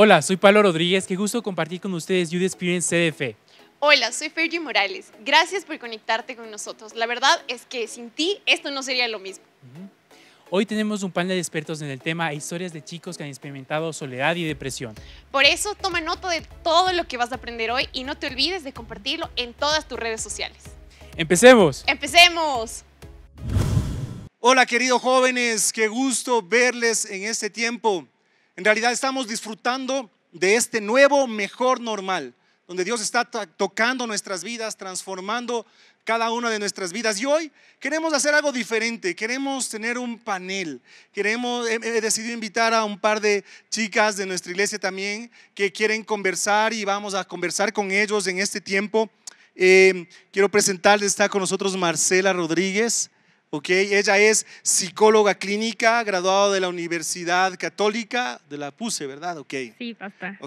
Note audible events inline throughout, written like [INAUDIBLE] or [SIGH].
Hola, soy Pablo Rodríguez. Qué gusto compartir con ustedes Youth Experience CDF. Hola, soy Fergie Morales. Gracias por conectarte con nosotros. La verdad es que sin ti esto no sería lo mismo. Hoy tenemos un panel de expertos en el tema historias de chicos que han experimentado soledad y depresión. Por eso toma nota de todo lo que vas a aprender hoy y no te olvides de compartirlo en todas tus redes sociales. Empecemos. Empecemos. Hola queridos jóvenes, qué gusto verles en este tiempo. En realidad estamos disfrutando de este nuevo, mejor normal, donde Dios está tocando nuestras vidas, transformando cada una de nuestras vidas. Y hoy queremos hacer algo diferente, queremos tener un panel, queremos, he, decidido invitar a un par de chicas de nuestra iglesia también que quieren conversar y vamos a conversar con ellos en este tiempo. Eh, quiero presentarles, está con nosotros Marcela Rodríguez. Okay, ella es psicóloga clínica, graduada de la Universidad Católica, de la PUSE, ¿verdad? Ok. Sí, papá.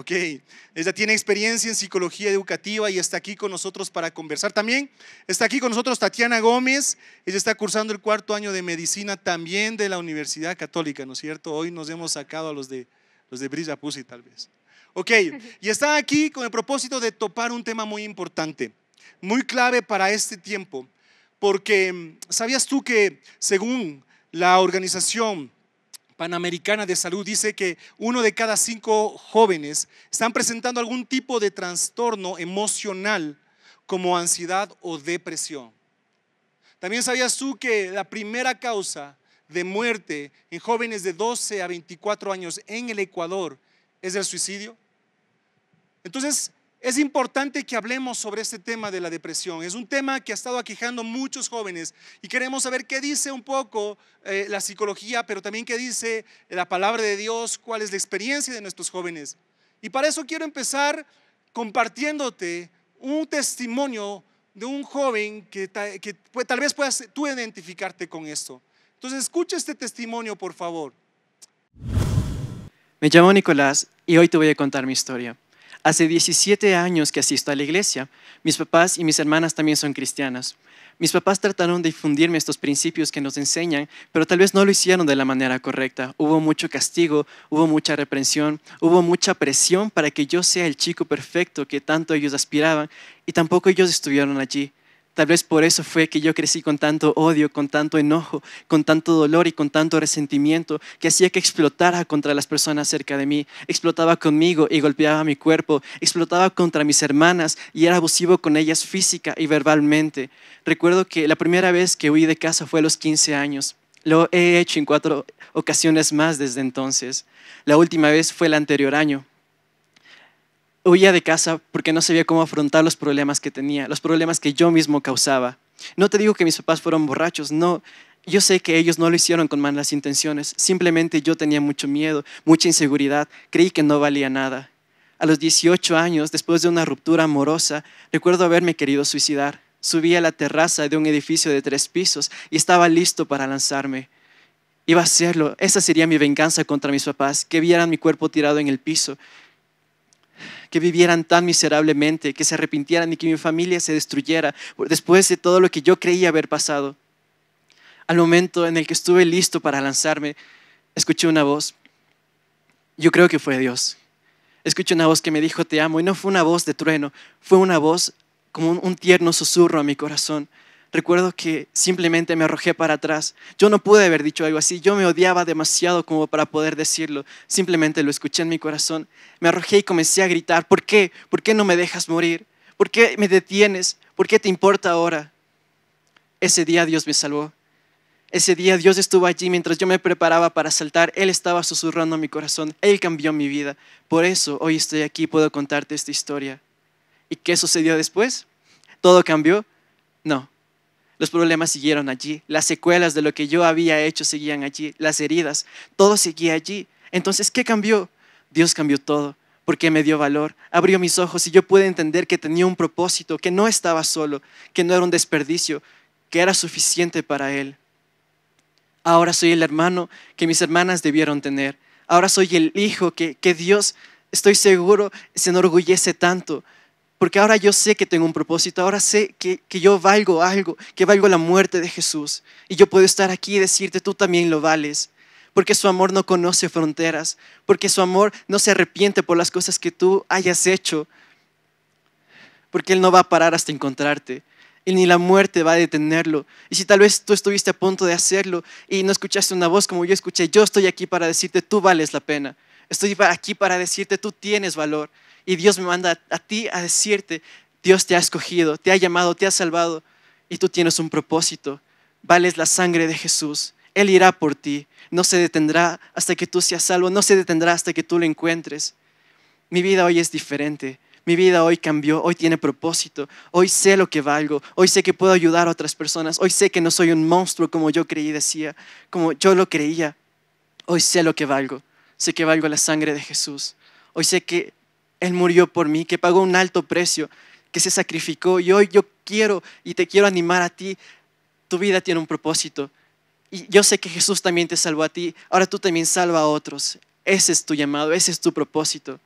Ella tiene experiencia en psicología educativa y está aquí con nosotros para conversar también. Está aquí con nosotros Tatiana Gómez. Ella está cursando el cuarto año de medicina también de la Universidad Católica, ¿no es cierto? Hoy nos hemos sacado a los de, los de Brilla PUSE, tal vez. Ok. Y está aquí con el propósito de topar un tema muy importante, muy clave para este tiempo porque mm, ¿sabías tú que según la Organización Panamericana de Salud dice que uno de cada cinco jóvenes están presentando algún tipo de trastorno emocional como ansiedad o depresión? También sabías tú que la primera causa de muerte en jóvenes de 12 a 24 años en el Ecuador es el suicidio. Entonces, es importante que hablemos sobre este tema de la depresión. Es un tema que ha estado aquejando muchos jóvenes y queremos saber qué dice un poco eh, la psicología, pero también qué dice la palabra de Dios, cuál es la experiencia de nuestros jóvenes. Y para eso quiero empezar compartiéndote un testimonio de un joven que, tal vez puedas tú identificarte con esto. Entonces escucha este testimonio, por favor. Me llamo Nicolás y hoy te voy a contar mi historia. Hace 17 años que asisto a la iglesia. Mis papás y mis hermanas también son cristianas. Mis papás trataron de difundirme estos principios que nos enseñan, pero tal vez no lo hicieron de la manera correcta. Hubo mucho castigo, hubo mucha reprensión, hubo mucha presión para que yo sea el chico perfecto que tanto ellos aspiraban y tampoco ellos estuvieron allí. Tal vez por eso fue que yo crecí con tanto odio, con tanto enojo, con tanto dolor y con tanto resentimiento que hacía que explotara contra las personas cerca de mí. Explotaba conmigo y golpeaba mi cuerpo. Explotaba contra mis hermanas y era abusivo con ellas física y verbalmente. Recuerdo que la primera vez que huí de casa fue a los 15 años. Lo he hecho en cuatro ocasiones más desde entonces. La última vez fue el anterior año, Huía de casa porque no sabía cómo afrontar los problemas que tenía, los problemas que yo mismo causaba. No te digo que mis papás fueron borrachos, no. Yo sé que ellos no lo hicieron con malas intenciones, simplemente yo tenía mucho miedo, mucha inseguridad, creí que no valía nada. A los 18 años, después de una ruptura amorosa, recuerdo haberme querido suicidar. Subí a la terraza de un edificio de tres pisos y estaba listo para lanzarme. Iba a hacerlo, esa sería mi venganza contra mis papás, que vieran mi cuerpo tirado en el piso, que vivieran tan miserablemente, que se arrepintieran y que mi familia se destruyera después de todo lo que yo creía haber pasado. Al momento en el que estuve listo para lanzarme, escuché una voz. Yo creo que fue Dios. Escuché una voz que me dijo, te amo, y no fue una voz de trueno, fue una voz como un, tierno susurro a mi corazón recuerdo que simplemente me arrojé para atrás. Yo no pude haber dicho algo así, yo me odiaba demasiado como para poder decirlo. Simplemente lo escuché en mi corazón. Me arrojé y comencé a gritar, ¿por qué? ¿Por qué no me dejas morir? ¿Por qué me detienes? ¿Por qué te importa ahora? Ese día Dios me salvó. Ese día Dios estuvo allí mientras yo me preparaba para saltar. Él estaba susurrando mi corazón. Él cambió mi vida. Por eso hoy estoy aquí, puedo contarte esta historia. ¿Y qué sucedió después? ¿Todo cambió? No. Los problemas siguieron allí, las secuelas de lo que yo había hecho seguían allí, las heridas, todo seguía allí. Entonces, ¿qué cambió? Dios cambió todo, porque me dio valor, abrió mis ojos y yo pude entender que tenía un propósito, que no estaba solo, que no era un desperdicio, que era suficiente para Él. Ahora soy el hermano que mis hermanas debieron tener. Ahora soy el hijo que, que Dios, estoy seguro, se enorgullece tanto porque ahora yo sé que tengo un propósito, ahora sé que, yo valgo algo, que valgo la muerte de Jesús. Y yo puedo estar aquí y decirte, tú también lo vales, porque su amor no conoce fronteras, porque su amor no se arrepiente por las cosas que tú hayas hecho, porque Él no va a parar hasta encontrarte. Y ni la muerte va a detenerlo. Y si tal vez tú estuviste a punto de hacerlo y no escuchaste una voz como yo escuché, yo estoy aquí para decirte, tú vales la pena. Estoy aquí para decirte, tú tienes valor. Y Dios me manda a ti a decirte, Dios te ha escogido, te ha llamado, te ha salvado y tú tienes un propósito. Vales la sangre de Jesús. Él irá por ti. No se detendrá hasta que tú seas salvo. No se detendrá hasta que tú lo encuentres. Mi vida hoy es diferente. Mi vida hoy cambió. Hoy tiene propósito. Hoy sé lo que valgo. Hoy sé que puedo ayudar a otras personas. Hoy sé que no soy un monstruo como yo creí, decía, como yo lo creía. Hoy sé lo que valgo. Sé que valgo la sangre de Jesús. Hoy sé que él murió por mí, que pagó un alto precio, que se sacrificó. Y hoy yo quiero y te quiero animar a ti. Tu vida tiene un propósito. Y yo sé que Jesús también te salvó a ti. Ahora tú también salva a otros. Ese es tu llamado, ese es tu propósito.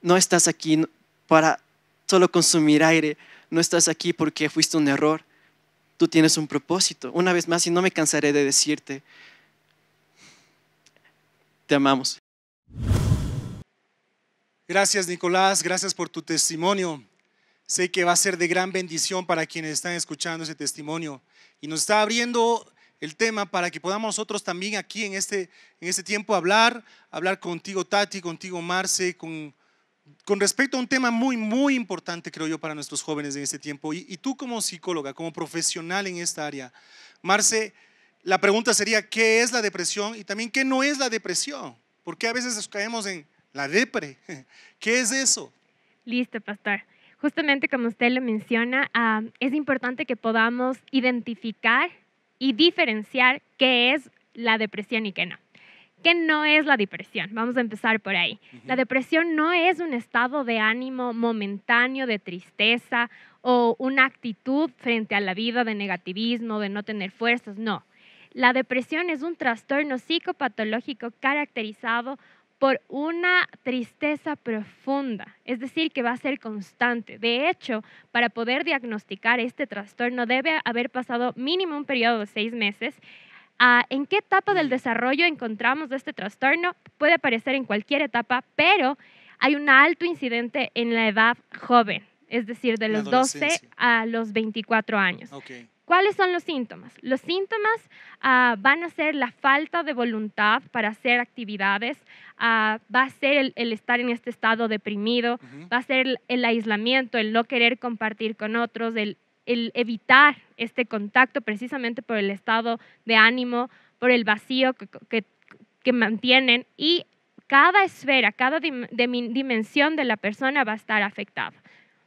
No estás aquí para solo consumir aire. No estás aquí porque fuiste un error. Tú tienes un propósito. Una vez más, y no me cansaré de decirte, te amamos. Gracias Nicolás, gracias por tu testimonio. Sé que va a ser de gran bendición para quienes están escuchando ese testimonio. Y nos está abriendo el tema para que podamos nosotros también aquí en este, en este tiempo hablar, hablar contigo Tati, contigo Marce, con, con respecto a un tema muy, muy importante, creo yo, para nuestros jóvenes en este tiempo. Y, y tú como psicóloga, como profesional en esta área, Marce, la pregunta sería, ¿qué es la depresión? Y también, ¿qué no es la depresión? Porque a veces nos caemos en la depre. [LAUGHS] ¿Qué es eso? Listo, pastor. Justamente como usted lo menciona, es importante que podamos identificar y diferenciar qué es la depresión y qué no. ¿Qué no es la depresión? Vamos a empezar por ahí. La depresión no es un estado de ánimo momentáneo de tristeza o una actitud frente a la vida de negativismo, de no tener fuerzas, no. La depresión es un trastorno psicopatológico caracterizado por una tristeza profunda, es decir, que va a ser constante. De hecho, para poder diagnosticar este trastorno debe haber pasado mínimo un periodo de seis meses. Ah, ¿En qué etapa del desarrollo encontramos este trastorno? Puede aparecer en cualquier etapa, pero hay un alto incidente en la edad joven, es decir, de los 12 a los 24 años. ¿Cuáles son los síntomas? Los síntomas ah, van a ser la falta de voluntad para hacer actividades, ah, va a ser el, estar en este estado deprimido, va a ser el, aislamiento, el no querer compartir con otros, el, evitar este contacto precisamente por el estado de ánimo, por el vacío que, que, mantienen y cada esfera, cada dimensión de la persona va a estar afectada.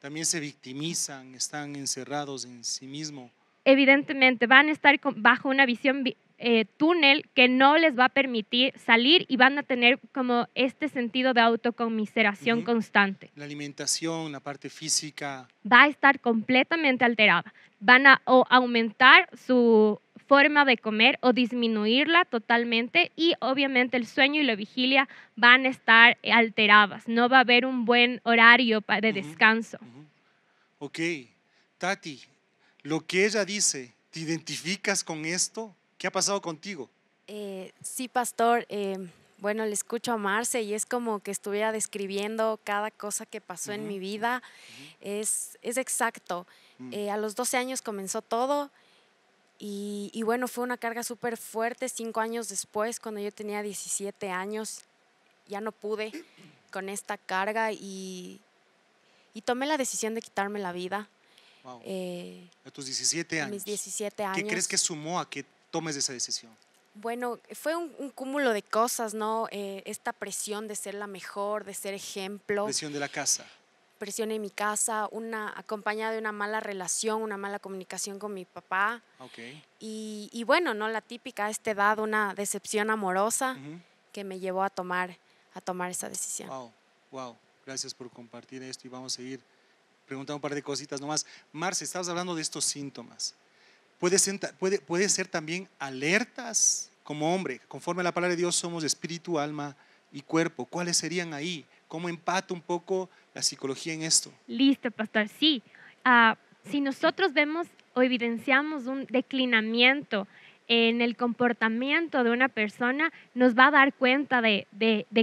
También se victimizan, están encerrados en sí mismos evidentemente van a estar bajo una visión eh, túnel que no les va a permitir salir y van a tener como este sentido de autocomiseración constante. La alimentación, la parte física. Va a estar completamente alterada. Van a o aumentar su forma de comer o disminuirla totalmente y obviamente el sueño y la vigilia van a estar alteradas. No va a haber un buen horario de descanso. Ok, Tati, lo que ella dice, ¿te identificas con esto? ¿Qué ha pasado contigo? Eh, sí, pastor. Em, bueno, le escucho a Marce y es como que estuviera describiendo cada cosa que pasó en mi vida. es, exacto. Mm. Eh, a los 12 años comenzó todo y, bueno, fue una carga súper fuerte. Cinco años después, cuando yo tenía 17 años, ya no pude con esta carga y tomé la decisión de quitarme la vida. Eh, a tus 17 años. 17 ¿Qué crees que sumó a que tomes esa decisión? Bueno, fue un, cúmulo de cosas, ¿no? Eh, esta presión de ser la mejor, de ser ejemplo. Presión de la casa. Presión en mi casa, una acompañada de una mala relación, una mala comunicación con mi papá. Okay. Y, bueno, ¿no? La típica a esta edad, una decepción amorosa que me llevó a tomar, a tomar esa decisión. Wow, wow. Gracias por compartir esto y vamos a seguir preguntar un par de cositas nomás. Marce, estabas hablando de estos síntomas. Puede ser, puede, puede ser también alertas como hombre. Conforme a la palabra de Dios somos espíritu, alma y cuerpo. ¿Cuáles serían ahí? ¿Cómo empata un poco la psicología en esto? Listo, pastor. Sí. Ah, si nosotros vemos o evidenciamos un declinamiento en el comportamiento de una persona, nos va a dar cuenta de,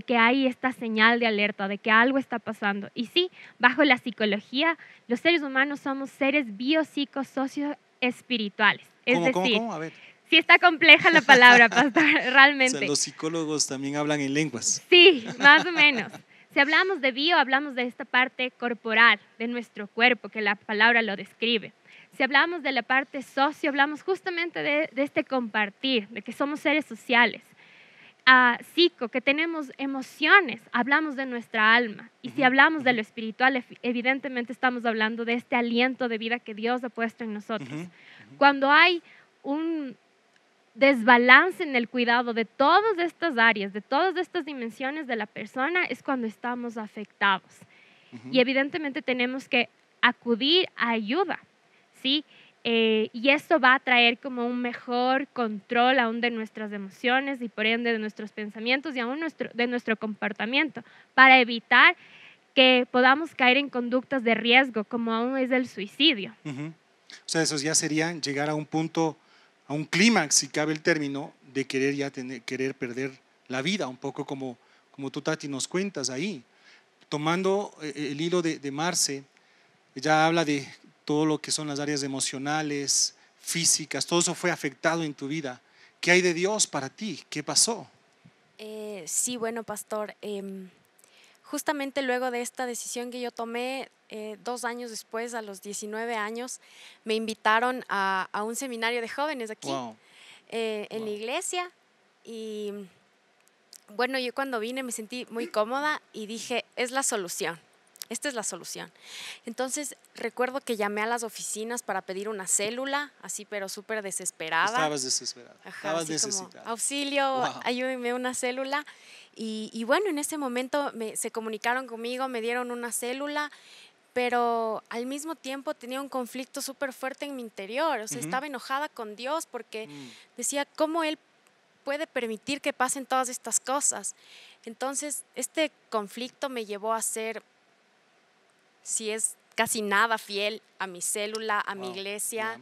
que hay esta señal de alerta, de que algo está pasando. Y sí, bajo la psicología, los seres humanos somos seres biopsicosocioespirituales. Es decir, cómo, A ver. Sí está compleja la palabra, [LAUGHS] pastor, realmente. los psicólogos también hablan en lenguas. Sí, más o menos. Si hablamos de bio, hablamos de esta parte corporal, de nuestro cuerpo, que la palabra lo describe si hablamos de la parte socio, hablamos justamente de, este compartir, de que somos seres sociales. A psico, que tenemos emociones, hablamos de nuestra alma. Y si hablamos de lo espiritual, evidentemente estamos hablando de este aliento de vida que Dios ha puesto en nosotros. Cuando hay un desbalance en el cuidado de todas estas áreas, de todas estas dimensiones de la persona, es cuando estamos afectados. Y evidentemente tenemos que acudir a ayuda. Eh, y esto va a traer como un mejor control aún de nuestras emociones y por ende de nuestros pensamientos y aún nuestro, de nuestro comportamiento para evitar que podamos caer en conductas de riesgo como aún es el suicidio. O sea, eso ya sería llegar a un punto, a un clímax, si cabe el término, de querer ya querer perder la vida, un poco como, como tú, Tati, nos cuentas ahí. Tomando eh, el hilo de, de Marce, ella habla de todo lo que son las áreas emocionales, físicas, todo eso fue afectado en tu vida. ¿Qué hay de Dios para ti? ¿Qué pasó? Eh, sí, bueno, pastor, em, justamente luego de esta decisión que yo tomé, eh, dos años después, a los 19 años, me invitaron a, un seminario de jóvenes aquí, eh, en la iglesia, y bueno, yo cuando vine me sentí muy cómoda y dije, es la solución. Esta es la solución. Entonces, recuerdo que llamé a las oficinas para pedir una célula, así pero súper desesperada. Estabas desesperada. Estabas necesitada. Auxilio, ayúdeme una célula. Y, bueno, en ese momento se comunicaron conmigo, me dieron una célula, pero al mismo tiempo tenía un conflicto súper fuerte en mi interior. O sea, estaba enojada con Dios porque mm. decía, ¿cómo Él puede permitir que pasen todas estas cosas? Entonces, este conflicto me llevó a ser si es casi nada fiel a mi célula, a mi iglesia.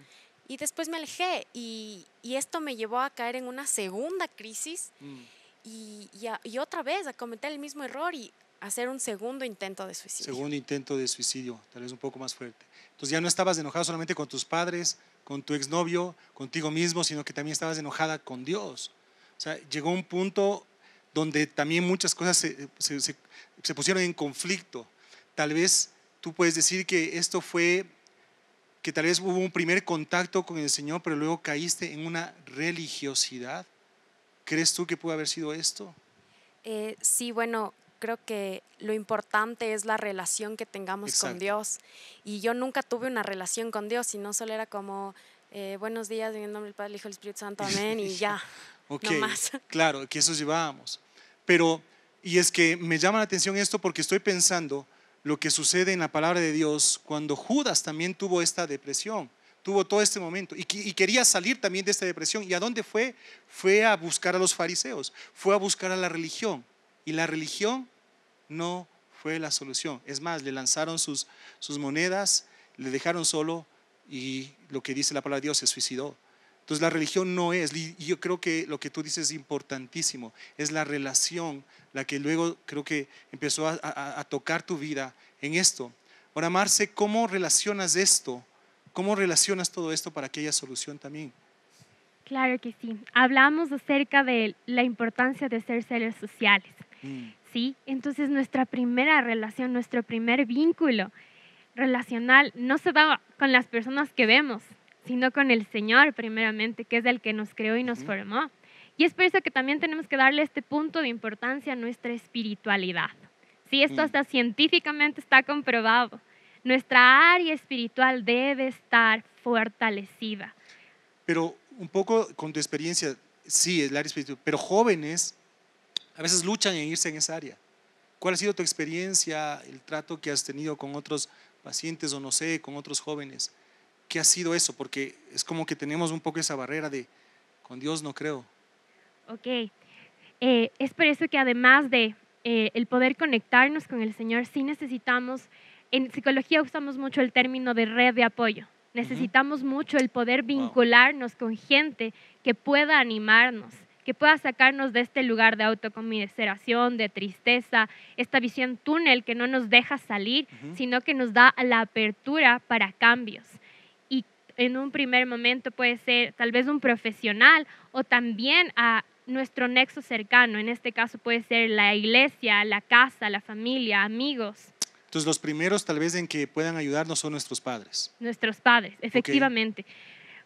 Y después me alejé y, y, esto me llevó a caer en una segunda crisis mm. y, otra vez a cometer el mismo error y hacer un segundo intento de suicidio. Segundo intento de suicidio, tal vez un poco más fuerte. Entonces ya no estabas enojado solamente con tus padres, con tu exnovio, contigo mismo, sino que también estabas enojada con Dios. O sea, llegó un punto donde también muchas cosas se, se, se, se pusieron en conflicto. Tal vez tú puedes decir que esto fue, que tal vez hubo un primer contacto con el Señor, pero luego caíste en una religiosidad. ¿Crees tú que pudo haber sido esto? Eh, sí, bueno, creo que lo importante es la relación que tengamos con Dios. Y yo nunca tuve una relación con Dios, sino solo era como, eh, buenos días, en el nombre del Padre, el Hijo y el Espíritu Santo, [LAUGHS] amén, y ya. no más. [LAUGHS] claro, que eso llevábamos. Pero, y es que me llama la atención esto porque estoy pensando lo que sucede en la palabra de Dios cuando Judas también tuvo esta depresión, tuvo todo este momento y, quería salir también de esta depresión. ¿Y a dónde fue? Fue a buscar a los fariseos, fue a buscar a la religión. Y la religión no fue la solución. Es más, le lanzaron sus, sus monedas, le dejaron solo y lo que dice la palabra de Dios se suicidó. Entonces la religión no es, y yo creo que lo que tú dices es importantísimo, es la relación la que luego creo que empezó a, tocar tu vida en esto. Ahora, Marce, ¿cómo relacionas esto? ¿Cómo relacionas todo esto para que haya solución también? Claro que sí. Hablamos acerca de la importancia de ser seres sociales. Mm. ¿Sí? Entonces nuestra primera relación, nuestro primer vínculo relacional no se da con las personas que vemos, sino con el Señor primeramente, que es el que nos creó y nos formó. Y es por eso que también tenemos que darle este punto de importancia a nuestra espiritualidad. Sí, esto mm. hasta científicamente está comprobado. Nuestra área espiritual debe estar fortalecida. Pero un poco con tu experiencia, sí, el área espiritual, pero jóvenes a veces luchan en irse en esa área. ¿Cuál ha sido tu experiencia, el trato que has tenido con otros pacientes o no sé, con otros jóvenes? qué ha sido eso? Porque es como que tenemos un poco esa barrera de, con Dios no creo. Ok, eh, es por eso que además de eh, el poder conectarnos con el Señor, sí necesitamos, en psicología usamos mucho el término de red de apoyo. Necesitamos mucho el poder vincularnos con gente que pueda animarnos, que pueda sacarnos de este lugar de autocomiseración, de tristeza, esta visión túnel que no nos deja salir, sino que nos da la apertura para cambios en un primer momento puede ser tal vez un profesional o también a nuestro nexo cercano, en este caso puede ser la iglesia, la casa, la familia, amigos. Entonces los primeros tal vez en que puedan ayudarnos son nuestros padres. Nuestros padres, efectivamente.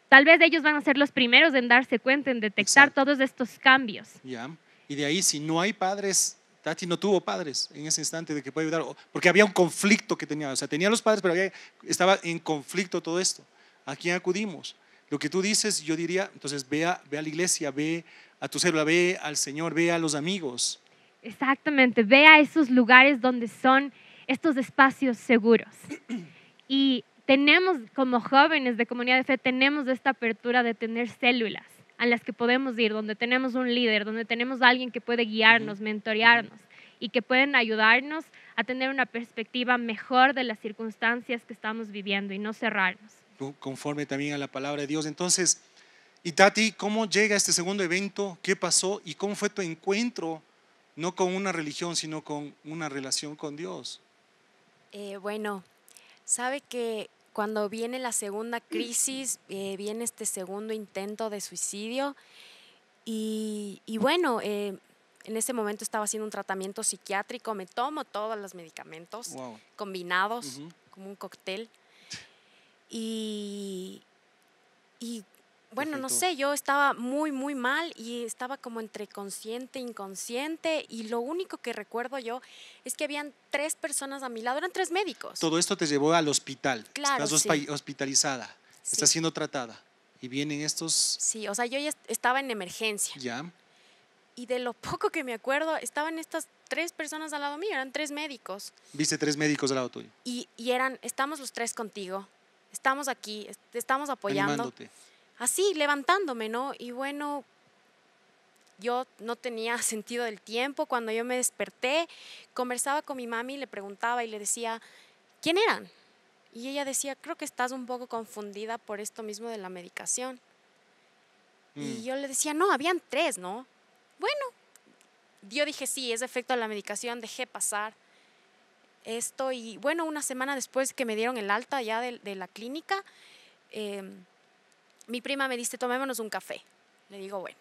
Tal vez ellos van a ser los primeros en darse cuenta, en detectar todos estos cambios. Ya. Y de ahí, si no hay padres, Tati no tuvo padres en ese instante de que puede ayudar, porque había un conflicto que tenía, o sea, tenía los padres, pero estaba en conflicto todo esto. ¿A quién acudimos? Lo que tú dices, yo diría, entonces vea, a, la iglesia, ve a tu célula, ve al Señor, ve a los amigos. Exactamente, ve a esos lugares donde son estos espacios seguros. [CLEARS THROAT] Y tenemos como jóvenes de comunidad de fe, tenemos esta apertura de tener células a las que podemos ir, donde tenemos un líder, donde tenemos alguien que puede guiarnos, mentorearnos y que pueden ayudarnos a tener una perspectiva mejor de las circunstancias que estamos viviendo y no cerrarnos conforme también a la palabra de Dios. Entonces, y Tati, ¿cómo llega este segundo evento? ¿Qué pasó? ¿Y cómo fue tu encuentro, no con una religión, sino con una relación con Dios? Eh, bueno, sabe que cuando viene la segunda crisis, eh, viene este segundo intento de suicidio. Y, bueno, eh, en ese momento estaba haciendo un tratamiento psiquiátrico, me tomo todos los medicamentos combinados, como un cóctel. Y, y bueno, no sé, yo estaba muy, muy mal y estaba como entre consciente, e inconsciente y lo único que recuerdo yo es que habían tres personas a mi lado, eran tres médicos. Todo esto te llevó al hospital. Claro. Estás hospitalizada, está estás siendo tratada y vienen estos... Sí, o sea, yo ya estaba en emergencia. Ya. Y de lo poco que me acuerdo, estaban estas tres personas al lado mío, eran tres médicos. Viste tres médicos al lado tuyo. Y, y eran, estamos los tres contigo estamos aquí, estamos apoyando. Así, levantándome, ¿no? Y bueno, yo no tenía [LAUGHS] sentido del tiempo. Cuando yo me desperté, conversaba con mi mami, le preguntaba y le decía, ¿quién eran? Y ella decía, creo que estás un poco confundida por esto mismo de la medicación. Y mm. yo le decía, no, habían tres, ¿no? Bueno, yo dije, sí, es efecto de la medicación, dejé pasar esto y bueno, una semana después que me dieron el alta ya de, la clínica, em, mi prima me dice, tomémonos un café. Le digo, bueno.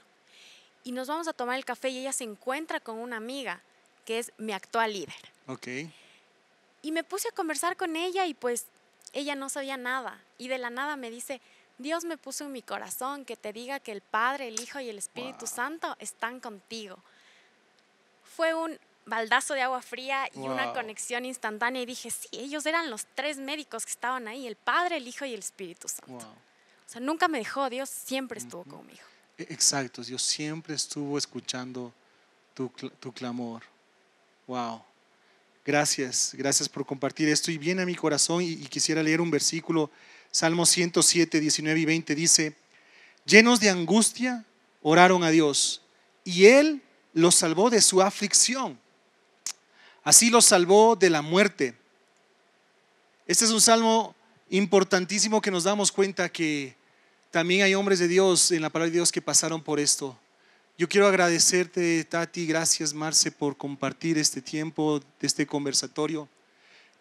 Y nos vamos a tomar el café y ella se encuentra con una amiga que es mi actual líder. Ok. Y me puse a conversar con ella y pues ella no sabía nada. Y de la nada me dice, Dios me puso en mi corazón que te diga que el Padre, el Hijo y el Espíritu Santo están contigo. Fue un, baldazo de agua fría y una conexión instantánea y dije, sí, ellos eran los tres médicos que estaban ahí, el Padre, el Hijo y el Espíritu Santo. O sea, nunca me dejó, Dios siempre estuvo conmigo. E-, exacto, Dios siempre estuvo escuchando tu, clamor. Wow. Gracias, gracias por compartir esto y viene a mi corazón y, quisiera leer un versículo, Salmo 107, 19 y 20 dice, llenos de angustia, oraron a Dios y Él los salvó de su aflicción. Así lo salvó de la muerte. Este es un salmo importantísimo que nos damos cuenta que también hay hombres de Dios en la palabra de Dios que pasaron por esto. Yo quiero agradecerte, Tati, gracias, Marce, por compartir este tiempo, de este conversatorio.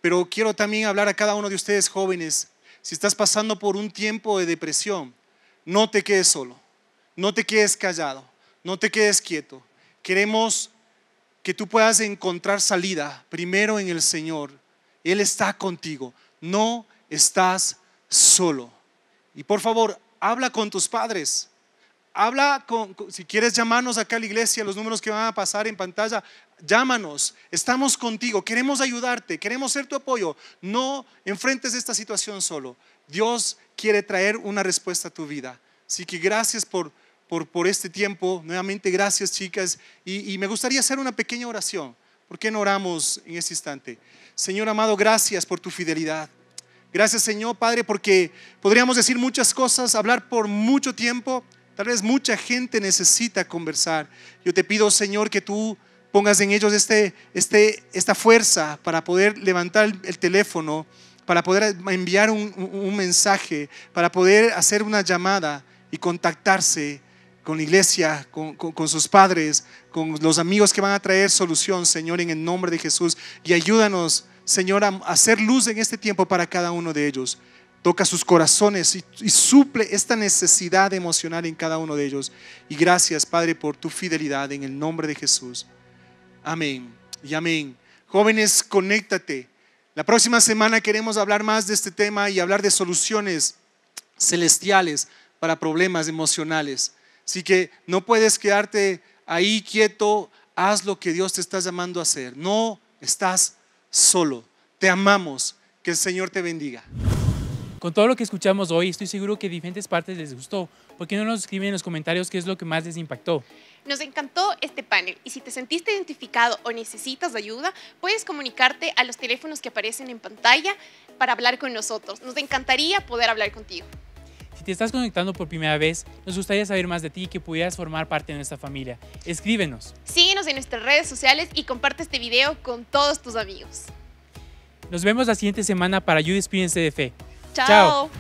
Pero quiero también hablar a cada uno de ustedes jóvenes. Si estás pasando por un tiempo de depresión, no te quedes solo, no te quedes callado, no te quedes quieto. Queremos que tú puedas encontrar salida primero en el Señor. Él está contigo, no estás solo. Y por favor, habla con tus padres. Habla con, si quieres llamarnos acá a la iglesia, los números que van a pasar en pantalla, llámanos, estamos contigo, queremos ayudarte, queremos ser tu apoyo. No enfrentes esta situación solo. Dios quiere traer una respuesta a tu vida. Así que gracias por por, por este tiempo. Nuevamente, gracias chicas. Y, me gustaría hacer una pequeña oración. ¿Por qué no oramos en este instante? Señor amado, gracias por tu fidelidad. Gracias Señor Padre porque podríamos decir muchas cosas, hablar por mucho tiempo. Tal vez mucha gente necesita conversar. Yo te pido Señor que tú pongas en ellos este, este, esta fuerza para poder levantar el teléfono, para poder enviar un, un mensaje, para poder hacer una llamada y contactarse con la iglesia, con, sus padres, con los amigos que van a traer solución, Señor, en el nombre de Jesús. Y ayúdanos, Señor, a hacer luz en este tiempo para cada uno de ellos. Toca sus corazones y, y suple esta necesidad emocional en cada uno de ellos. Y gracias, Padre, por tu fidelidad en el nombre de Jesús. Amén y amén. Jóvenes, conéctate. La próxima semana queremos hablar más de este tema y hablar de soluciones celestiales para problemas emocionales. Así que no puedes quedarte ahí quieto, haz lo que Dios te está llamando a hacer. No estás solo. Te amamos. Que el Señor te bendiga. Con todo lo que escuchamos hoy, estoy seguro que diferentes partes les gustó. ¿Por qué no nos escriben en los comentarios qué es lo que más les impactó? Nos encantó este panel y si te sentiste identificado o necesitas ayuda, puedes comunicarte a los teléfonos que aparecen en pantalla para hablar con nosotros. Nos encantaría poder hablar contigo te estás conectando por primera vez, nos gustaría saber más de ti y que pudieras formar parte de nuestra familia. Escríbenos. Síguenos en nuestras redes sociales y comparte este video con todos tus amigos. Nos vemos la siguiente semana para You de Fe. Chao.